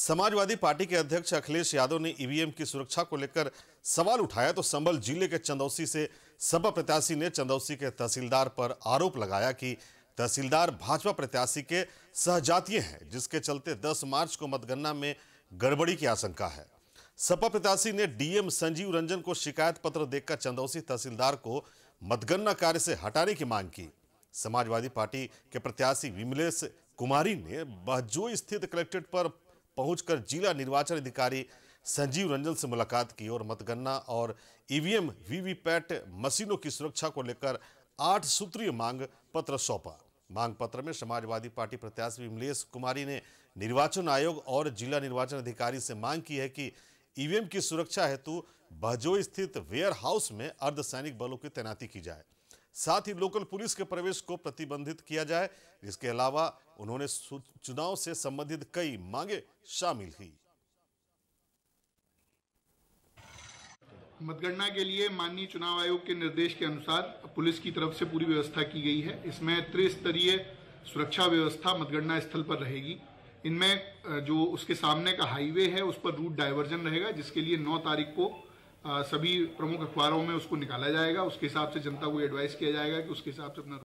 Samajwadi party के अध्यक्ष अखिलेश यादव ने ईवीएम की सुरक्षा को लेकर सवाल उठाया तो संबल जिले के चंदौसी से सपा प्रत्याशी ने चंदौसी के तहसीलदार पर आरोप लगाया कि तहसीलदार भाजपा प्रत्याशी के सहजातीय हैं जिसके चलते 10 मार्च को मतगणना में गड़बड़ी की आशंका है सपा प्रत्याशी ने डीएम संजीव रंजन को शिकायत पत्र देखकर चंदौसी तहसीलदार को मतगणना कार्य से हटाने की मांग की समाजवादी पार्टी के प्रत्याशी विमलेश कुमारी ने बहजोई स्थित कलेक्ट्रेट पर पहुंचकर जिला निर्वाचन अधिकारी संजीव रंजन से मुलाकात की और मतगणना और ईवीएम वीवीपैट मशीनों की सुरक्षा को लेकर आठ सूत्रीय मांग पत्र सौंपा मांग पत्र में समाजवादी पार्टी प्रत्याशी विमलेश कुमारी ने निर्वाचन आयोग और जिला निर्वाचन अधिकारी से मांग की है कि ईवीएम की सुरक्षा हेतु बहजो स्थित वेयर हाउस में अर्धसैनिक बलों की तैनाती की जाए साथ ही लोकल पुलिस के प्रवेश को प्रतिबंधित किया जाए इसके अलावा उन्होंने चुनाव से संबंधित कई मांगे शामिल की मतगणना के लिए माननीय चुनाव आयोग के निर्देश के अनुसार पुलिस की तरफ से पूरी व्यवस्था की गई है इसमें त्रिस्तरीय सुरक्षा व्यवस्था मतगणना स्थल पर रहेगी इनमें जो उसके सामने का हाईवे है उस पर रूट डायवर्जन रहेगा जिसके लिए 9 तारीख को सभी प्रमुख अखबारों में उसको निकाला जाएगा उसके हिसाब से जनता को एडवाइस किया जाएगा कि उसके हिसाब से अपना